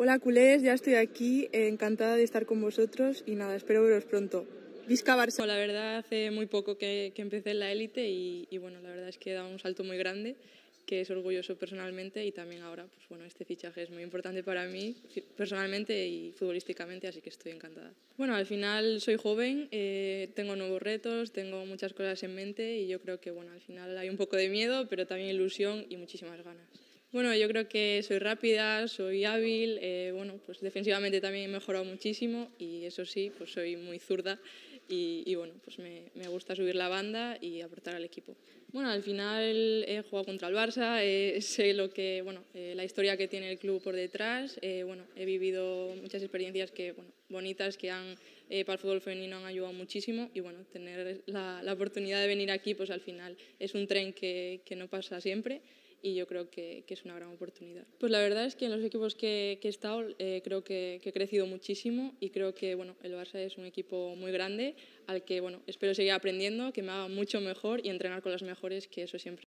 Hola culés, ya estoy aquí, encantada de estar con vosotros y nada, espero veros pronto. Visca La verdad hace muy poco que, empecé en la élite y, bueno, la verdad es que he dado un salto muy grande, que es orgulloso personalmente y también ahora, pues bueno, este fichaje es muy importante para mí personalmente y futbolísticamente, así que estoy encantada. Bueno, al final soy joven, eh, tengo nuevos retos, tengo muchas cosas en mente y yo creo que bueno, al final hay un poco de miedo, pero también ilusión y muchísimas ganas. Bueno, yo creo que soy rápida, soy hábil, eh, bueno, pues defensivamente también he mejorado muchísimo y eso sí, pues soy muy zurda y, bueno, pues me, gusta subir la banda y aportar al equipo. Bueno, al final he jugado contra el Barça, eh, sé lo que, bueno, eh, la historia que tiene el club por detrás, bueno, he vivido muchas experiencias que, bonitas que han, para el fútbol femenino han ayudado muchísimo y bueno, tener la, oportunidad de venir aquí, pues al final es un tren que no pasa siempre y yo creo que, es una gran oportunidad. Pues la verdad es que en los equipos que, he estado eh, creo que, he crecido muchísimo y creo que bueno, el Barça es un equipo muy grande al que bueno, espero seguir aprendiendo, que me haga mucho mejor y entrenar con los mejores, que eso siempre.